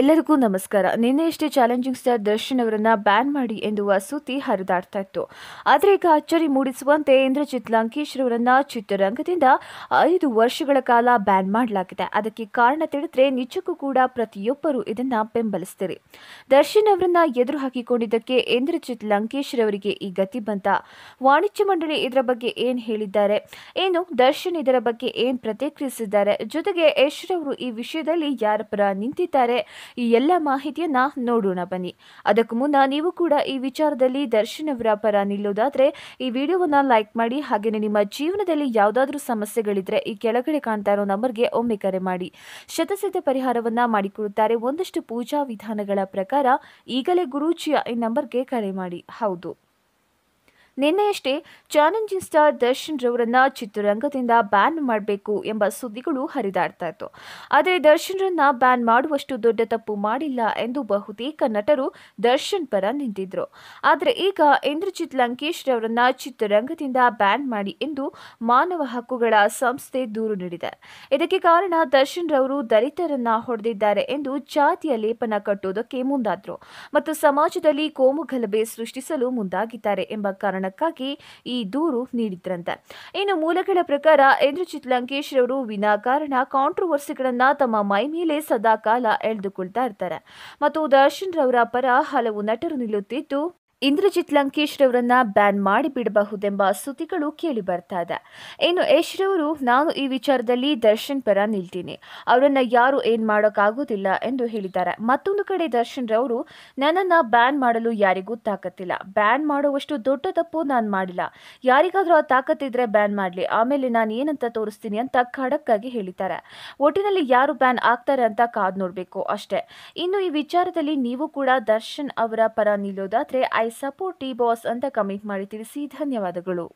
ಎಲ್ಲರಿಗೂ ನಮಸ್ಕಾರ ನಿನ್ನೆಯಷ್ಟೇ ಚಾಲೆಂಜಿಂಗ್ ಸ್ಟಾರ್ ದರ್ಶನ್ ಅವರನ್ನ ಬ್ಯಾನ್ ಮಾಡಿ ಎಂದು ಸುದ್ದಿ ಹರಿದಾಡ್ತಾ ಇತ್ತು ಆದರೆ ಈಗ ಅಚ್ಚರಿ ಮೂಡಿಸುವಂತೆ ಇಂದ್ರಜಿತ್ ಲಂಕೇಶ್ ಅವರನ್ನ ಚಿತ್ರರಂಗದಿಂದ ಐದು ವರ್ಷಗಳ ಕಾಲ ಬ್ಯಾನ್ ಮಾಡಲಾಗಿದೆ ಅದಕ್ಕೆ ಕಾರಣ ತಿಳಿದ್ರೆ ನಿಜಕ್ಕೂ ಕೂಡ ಪ್ರತಿಯೊಬ್ಬರು ಇದನ್ನ ಬೆಂಬಲಿಸ್ತೀರಿ ದರ್ಶನ್ ಅವರನ್ನ ಎದುರು ಹಾಕಿಕೊಂಡಿದ್ದಕ್ಕೆ ಇಂದ್ರಜಿತ್ ಲಂಕೇಶ್ ಅವರಿಗೆ ಈ ಗತಿ ಬಂತ ವಾಣಿಜ್ಯ ಮಂಡಳಿ ಇದರ ಬಗ್ಗೆ ಏನ್ ಹೇಳಿದ್ದಾರೆ ಏನು ದರ್ಶನ್ ಇದರ ಬಗ್ಗೆ ಏನ್ ಪ್ರತಿಕ್ರಿಯಿಸಿದ್ದಾರೆ ಜೊತೆಗೆ ಯಶ್ ಅವರು ಈ ವಿಷಯದಲ್ಲಿ ಯಾರ ಪರ ನಿಂತಿದ್ದಾರೆ ಈ ಎಲ್ಲ ಮಾಹಿತಿಯನ್ನು ನೋಡೋಣ ಬನ್ನಿ ಅದಕ್ಕೂ ಮುನ್ನ ನೀವು ಕೂಡ ಈ ವಿಚಾರದಲ್ಲಿ ದರ್ಶನ ವ್ಯಾಪಾರ ಪರ ನಿಲ್ಲೋದಾದರೆ ಈ ವಿಡಿಯೋವನ್ನು ಲೈಕ್ ಮಾಡಿ ಹಾಗೆಯೇ ನಿಮ್ಮ ಜೀವನದಲ್ಲಿ ಯಾವ್ದಾದ್ರೂ ಸಮಸ್ಯೆಗಳಿದ್ರೆ ಈ ಕೆಳಗಡೆ ಕಾಣ್ತಾ ಇರೋ ನಂಬರ್ಗೆ ಒಮ್ಮೆ ಕರೆ ಮಾಡಿ ಶತಸಿದ್ಧ ಪರಿಹಾರವನ್ನ ಮಾಡಿಕೊಡುತ್ತಾರೆ ಒಂದಷ್ಟು ಪೂಜಾ ವಿಧಾನಗಳ ಪ್ರಕಾರ ಈಗಲೇ ಗುರೂಜಿಯ ಈ ನಂಬರ್ಗೆ ಕರೆ ಮಾಡಿ ಹೌದು ನಿನ್ನೆಯಷ್ಟೇ ಚಾಲೆಂಜಿಂಗ್ ಸ್ಟಾರ್ ದರ್ಶನ್ ರವರನ್ನ ಚಿತ್ರರಂಗದಿಂದ ಬ್ಯಾನ್ ಮಾಡಬೇಕು ಎಂಬ ಸುದ್ದಿಗಳು ಹರಿದಾಡ್ತಾ ಇತ್ತು ಆದರೆ ದರ್ಶನ್ರನ್ನ ಬ್ಯಾನ್ ಮಾಡುವಷ್ಟು ದೊಡ್ಡ ತಪ್ಪು ಮಾಡಿಲ್ಲ ಎಂದು ಬಹುತೇಕ ನಟರು ದರ್ಶನ್ ಪರ ನಿಂತಿದ್ರು ಆದರೆ ಈಗ ಇಂದ್ರಜಿತ್ ಲಂಕೇಶ್ ರವರನ್ನ ಚಿತ್ರರಂಗದಿಂದ ಬ್ಯಾನ್ ಮಾಡಿ ಎಂದು ಮಾನವ ಹಕ್ಕುಗಳ ಸಂಸ್ಥೆ ದೂರು ನೀಡಿದೆ ಇದಕ್ಕೆ ಕಾರಣ ದರ್ಶನ್ ರವರು ದಲಿತರನ್ನ ಹೊಡೆದಿದ್ದಾರೆ ಎಂದು ಜಾತಿಯ ಲೇಪನ ಕಟ್ಟುವುದಕ್ಕೆ ಮುಂದಾದ್ರು ಮತ್ತು ಸಮಾಜದಲ್ಲಿ ಕೋಮು ಗಲಭೆ ಸೃಷ್ಟಿಸಲು ಮುಂದಾಗಿದ್ದಾರೆ ಎಂಬ ಕಾರಣ ಕಾರಣಕ್ಕಾಗಿ ಈ ದೂರು ನೀಡಿದ್ರಂತೆ ಇನ್ನು ಮೂಲಗಳ ಪ್ರಕಾರ ಇಂದ್ರಜಿತ್ ಲಂಕೇಶ್ ರವರು ವಿನಾಕಾರಣ ಕಾಂಟ್ರವರ್ಸಿಗಳನ್ನ ತಮ್ಮ ಮೈ ಮೇಲೆ ಸದಾಕಾಲ ಎಳೆದುಕೊಳ್ತಾ ಇರ್ತಾರೆ ಮತ್ತು ದರ್ಶನ್ ರವರ ಪರ ಹಲವು ನಟರು ನಿಲ್ಲುತ್ತಿದ್ದು ಇಂದ್ರಜಿತ್ ಲಂಕೇಶ್ ರವರನ್ನ ಬ್ಯಾನ್ ಮಾಡಿಬಿಡಬಹುದೆಂಬ ಸುದ್ದಿಗಳು ಕೇಳಿ ಬರ್ತಾ ಇದೆ ಇನ್ನು ಯಶ್ ರವರು ನಾನು ಈ ವಿಚಾರದಲ್ಲಿ ದರ್ಶನ್ ಪರ ನಿಲ್ತೀನಿ ಅವರನ್ನ ಯಾರು ಏನ್ ಮಾಡೋಕ್ಕಾಗೋದಿಲ್ಲ ಎಂದು ಹೇಳಿದ್ದಾರೆ ಮತ್ತೊಂದು ಕಡೆ ದರ್ಶನ್ ರವರು ನನ್ನನ್ನ ಬ್ಯಾನ್ ಮಾಡಲು ಯಾರಿಗೂ ತಾಕತ್ತಿಲ್ಲ ಬ್ಯಾನ್ ಮಾಡುವಷ್ಟು ದೊಡ್ಡ ತಪ್ಪು ನಾನು ಮಾಡಿಲ್ಲ ಯಾರಿಗಾದ್ರೂ ಆ ತಾಕತ್ತಿದ್ರೆ ಬ್ಯಾನ್ ಮಾಡಲಿ ಆಮೇಲೆ ನಾನು ಏನಂತ ತೋರಿಸ್ತೀನಿ ಅಂತ ಖಡಕ್ ಆಗಿ ಹೇಳಿದ್ದಾರೆ ಒಟ್ಟಿನಲ್ಲಿ ಯಾರು ಬ್ಯಾನ್ ಆಗ್ತಾರೆ ಅಂತ ಕಾದ್ ನೋಡಬೇಕು ಅಷ್ಟೇ ಇನ್ನು ಈ ವಿಚಾರದಲ್ಲಿ ನೀವು ಕೂಡ ದರ್ಶನ್ ಅವರ ಪರ ನಿಲ್ಲೋದಾದ್ರೆ ಐ ಸಪೋರ್ಟ್ ಟಿ ಬಾಸ್ ಅಂತ ಕಮೆಂಟ್ ಮಾಡಿ ತಿಳಿಸಿ ಧನ್ಯವಾದಗಳು